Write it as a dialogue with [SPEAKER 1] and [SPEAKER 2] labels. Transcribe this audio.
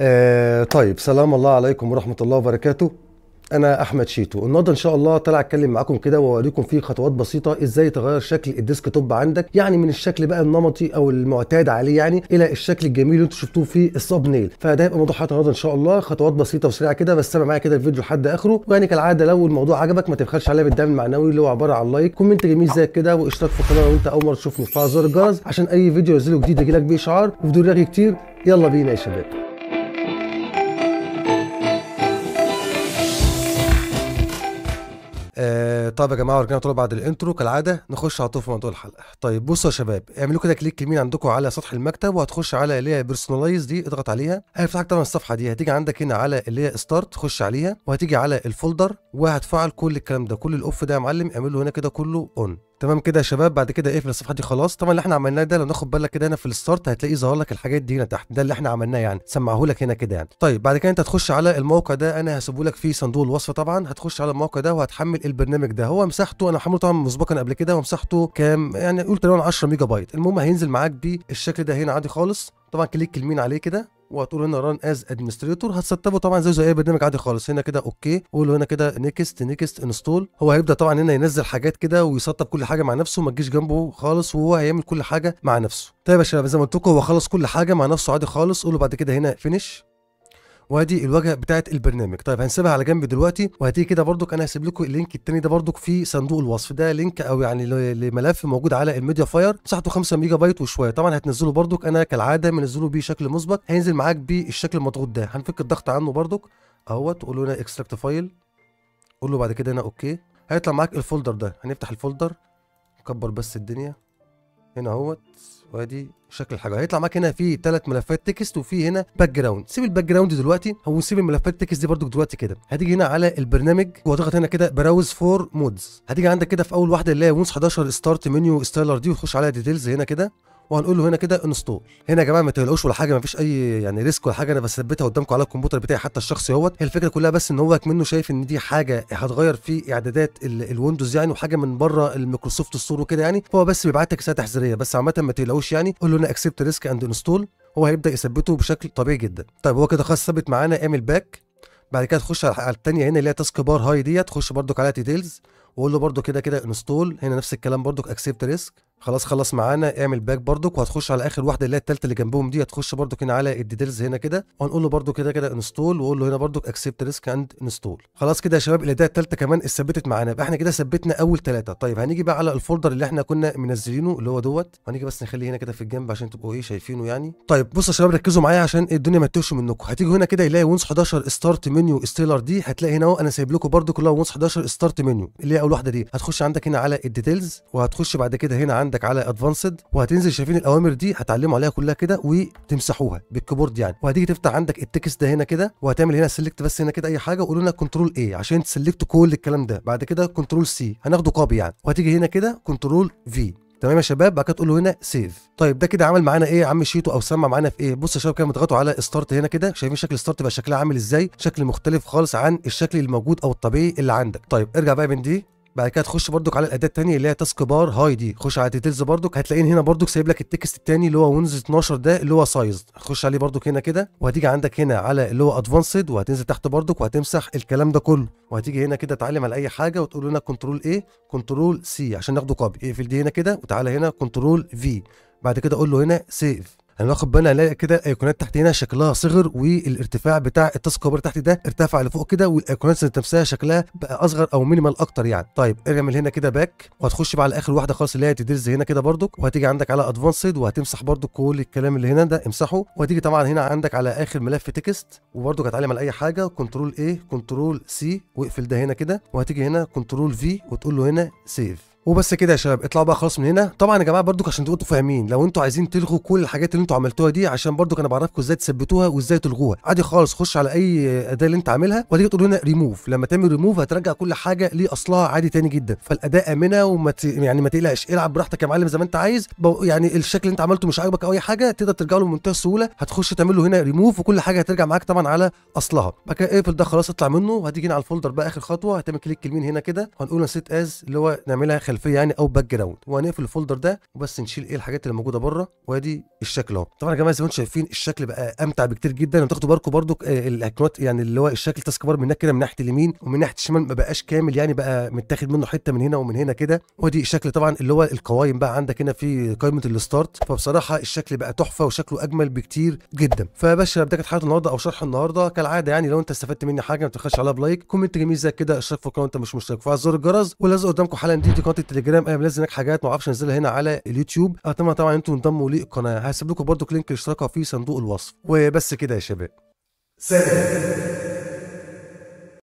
[SPEAKER 1] آه طيب سلام الله عليكم ورحمة الله وبركاته أنا أحمد شيتو النهاردة إن شاء الله طالع أتكلم معاكم كده وأوريكم فيه خطوات بسيطة إزاي تغير شكل الديسك توب عندك يعني من الشكل بقى النمطي أو المعتاد عليه يعني إلى الشكل الجميل اللي أنتم شفتوه في الصاب نيل فده هيبقى موضوع حلقة النهاردة إن شاء الله خطوات بسيطة وسريعة كده بس سامع معايا كده الفيديو لحد آخره ويعني كالعادة لو الموضوع عجبك ما تبخلش عليا بالدعم المعنوي اللي هو عبارة عن لايك كومنت جميل زي كده واشتراك في القناة لو أنت أول مرة تشوفني وفعل زر الجرس عشان أي فيديو ينزله جديد يجيلك بإشعار وبدون رغي كتير يلا بينا يا شباب طيب يا جماعه ورجعنا طول بعد الانترو كالعاده نخش على طول في موضوع الحلقه طيب بصوا يا شباب اعملوا كده كليك يمين عندكم على سطح المكتب وهتخش على اللي هي بيرسونالايز دي اضغط عليها هيفتح لك طبعا الصفحه دي هتيجي عندك هنا على اللي هي ستارت خش عليها وهتيجي على الفولدر وهتفعل كل الكلام ده كل الاوف ده يا معلم اعمله هنا كده كله اون تمام كده يا شباب بعد كده اقفل الصفحه دي خلاص طبعا اللي احنا عملناه ده لو ناخد بالك كده هنا في الستارت هتلاقي ظهر لك الحاجات دي هنا تحت ده اللي احنا عملناه يعني سمعه لك هنا كده يعني طيب بعد كده انت هتخش على الموقع ده انا هسيبه لك في صندوق الوصف طبعا هتخش على الموقع ده وهتحمل البرنامج ده هو مساحته انا حملته طبعا مسبقا قبل كده ومساحته كام يعني قول تقريبا 10 ميجا بايت المهم هينزل معاك بالشكل ده هنا عادي خالص طبعا كليك يمين عليه كده وهتقول هنا ران از ادمنستريتور هتستبه طبعا زي زي اي برنامج عادي خالص هنا كده اوكي قول هنا كده نيكست نيكست انستول هو هيبدا طبعا هنا ينزل حاجات كده ويسطب كل حاجه مع نفسه ما تجيش جنبه خالص وهو هيعمل كل حاجه مع نفسه طيب يا شباب زي ما قلت لكم هو خلص كل حاجه مع نفسه عادي خالص قول بعد كده هنا فينيش وادي الواجهه بتاعت البرنامج طيب هنسيبها على جنب دلوقتي وهتيجي كده بردك انا هسيب لكم اللينك التاني ده بردك في صندوق الوصف ده لينك او يعني لملف موجود على الميديا فاير مساحته 5 ميجا بايت وشويه طبعا هتنزله بردك انا كالعاده منزله بشكل مسبق هينزل معاك بالشكل المضغوط ده هنفك الضغط عنه بردك اهوت قول له هنا اكستراكت فايل قول له بعد كده هنا اوكي هيطلع معاك الفولدر ده هنفتح الفولدر نكبر بس الدنيا هنا اهوت وادي شكل الحاجه هيطلع معاك هنا في ثلاث ملفات تكست وفي هنا باك جراوند سيب الباك جراوند دلوقتي او سيب الملفات التكست دي برده دلوقتي كده هتيجي هنا على البرنامج وهتضغط هنا كده براوز فور مودز هتيجي عندك كده في اول واحده اللي هي ونس 11 ستارت منيو ستايلر دي وتخش عليها ديتيلز هنا كده وهنقول له هنا كده انستول هنا يا جماعه ما تقلقوش ولا حاجه ما فيش اي يعني ريسك ولا حاجه انا بثبتها قدامكم على الكمبيوتر بتاعي حتى الشخصي اهوت هي الفكره كلها بس ان هو منه شايف ان دي حاجه هتغير في اعدادات الويندوز يعني وحاجه من بره الميكروسوفت ستور وكده يعني فهو بس بيبعت لك رساله تحذيريه بس عامه ما تقلقوش يعني قول له هنا اكسبت ريسك اند انستول هو هيبدا يثبته بشكل طبيعي جدا طيب هو كده خلاص ثبت معانا اعمل باك بعد كده تخش على الثانيه هنا اللي هي تاسك بار هاي ديت تخش برضك عليها ديتيلز واقول له برده كده كده انستول هنا نفس الكلام برده اكسبت ريسك خلاص خلص معانا اعمل باك برده وهتخش على اخر واحده اللي هي الثالثه اللي جنبهم دي هتخش برده هنا على الديتيلز هنا كده وهنقول له برده كده كده انستول واقول له هنا برده اكسبت ريسك اند انستول خلاص كده يا شباب الاداه الثالثه كمان اتثبتت معانا يبقى احنا كده ثبتنا اول ثلاثه طيب هنيجي بقى على الفولدر اللي احنا كنا منزلينه اللي هو دوت هنيجي بس نخليه هنا كده في الجنب عشان تبقوا ايه شايفينه يعني طيب بصوا يا شباب ركزوا معايا عشان الدنيا ما تتوهش منكم هتيجي هنا كده يلاقي وينس 11 ستارت منيو ستيلر دي هتلاقي هنا انا سايب لكم برضو كلها وينس 11 ستارت منيو اللي هي اول واحده دي هتخش عندك هنا على الديتيلز وهتخش بعد كده هنا عندك على ادفانسد وهتنزل شايفين الاوامر دي هتعلموا عليها كلها كده وتمسحوها بالكيبورد يعني وهتيجي تفتح عندك التكست ده هنا كده وهتعمل هنا سيلكت بس هنا كده اي حاجه وقولوا لنا كنترول اي عشان تسلكت كل الكلام ده بعد كده كنترول سي هناخده كوبي يعني وهتيجي هنا كده كنترول في تمام يا شباب بعد كده تقول له هنا سيف طيب ده كده عمل معانا ايه يا عم شيتو او سمع معانا في ايه بص يا شباب كده مضغطوا على ستارت هنا كده شايفين شكل ستارت بقى شكلها عامل ازاي شكل مختلف خالص عن الشكل الموجود او الطبيعي اللي عندك طيب ارجع بقى من دي بعد كده تخش بردك على الاداه الثانيه اللي هي تاسك بار هاي دي خش على ديتيلز بردك هتلاقين هنا بردك سايب لك التكست الثاني اللي هو ويندوز 12 ده اللي هو سايز هتخش عليه بردك هنا كده وهتيجي عندك هنا على اللي هو ادفانسد وهتنزل تحت بردك وهتمسح الكلام ده كله وهتيجي هنا كده تعلم على اي حاجه وتقول هنا كنترول ايه كنترول سي عشان ناخده كوبي اقفل دي هنا كده وتعالى هنا كنترول في بعد كده اقول له هنا سيف هناخد بالنا الاقي كده الايقونات تحت هنا شكلها صغر والارتفاع بتاع التاسك التاسكوبر تحت ده ارتفع لفوق كده والايقونات نفسها شكلها بقى اصغر او مينيمال اكتر يعني طيب ارجع من هنا كده باك وهتخش بقى على اخر واحده خالص اللي هي تدرز هنا كده بردك وهتيجي عندك على ادفانسد وهتمسح بردك كل الكلام اللي هنا ده امسحه وهتيجي طبعا هنا عندك على اخر ملف تكست وبردك هتعلم على اي حاجه كنترول ايه كنترول سي واقفل ده هنا كده وهتيجي هنا كنترول في وتقول له هنا سيف وبس كده يا شباب اطلعوا بقى خلاص من هنا طبعا يا جماعه برضو عشان تبقوا فاهمين لو انتوا عايزين تلغوا كل الحاجات اللي انتوا عملتوها دي عشان برضو انا بعرفكم ازاي تثبتوها وازاي تلغوها عادي خالص خش على اي اداه اللي انت عاملها وادي تقول هنا ريموف لما تعمل ريموف هترجع كل حاجه لاصلها عادي تاني جدا فالاداه امنه وما ت... يعني ما تقلقش العب براحتك يا معلم زي ما انت عايز بو... يعني الشكل اللي انت عملته مش عاجبك او اي حاجه تقدر ترجع له بمنتهى السهوله هتخش تعمل له هنا ريموف وكل حاجه هترجع معاك طبعا على اصلها بقى اقفل ده خلاص اطلع منه وهتيجي على الفولدر بقى اخر خطوه هتعمل كليك يمين هنا كده هنقول سيت از اللي هو نعملها خلف خلفيه يعني او باك جراوند وهنقفل الفولدر ده وبس نشيل ايه الحاجات اللي موجوده بره وادي الشكل اهو طبعا يا جماعه زي ما انتم شايفين الشكل بقى امتع بكتير جدا وتاخدوا بالكم برده آه، الايقونات يعني اللي هو الشكل تاسك بار من هناك كده من ناحيه اليمين ومن ناحيه الشمال ما بقاش كامل يعني بقى متاخد منه حته من هنا ومن هنا كده وادي الشكل طبعا اللي هو القوايم بقى عندك هنا في قائمه الستارت فبصراحه الشكل بقى تحفه وشكله اجمل بكتير جدا فبس ده كانت حلقه النهارده او شرح النهارده كالعاده يعني لو انت استفدت مني حاجه ما تخش عليها بلايك كومنت جميل زي كده اشترك في القناه وانت مش مشترك فعل زر الجرس ولازم قدامكم حلقه جديده قناه التليجرام انا بنزل هناك حاجات ما اعرفش انزلها هنا على اليوتيوب اتمنى طبعا انتم تنضموا لي القناه هسيب لكم برضو لينك الاشتراك في صندوق الوصف وبس كده يا شباب سلام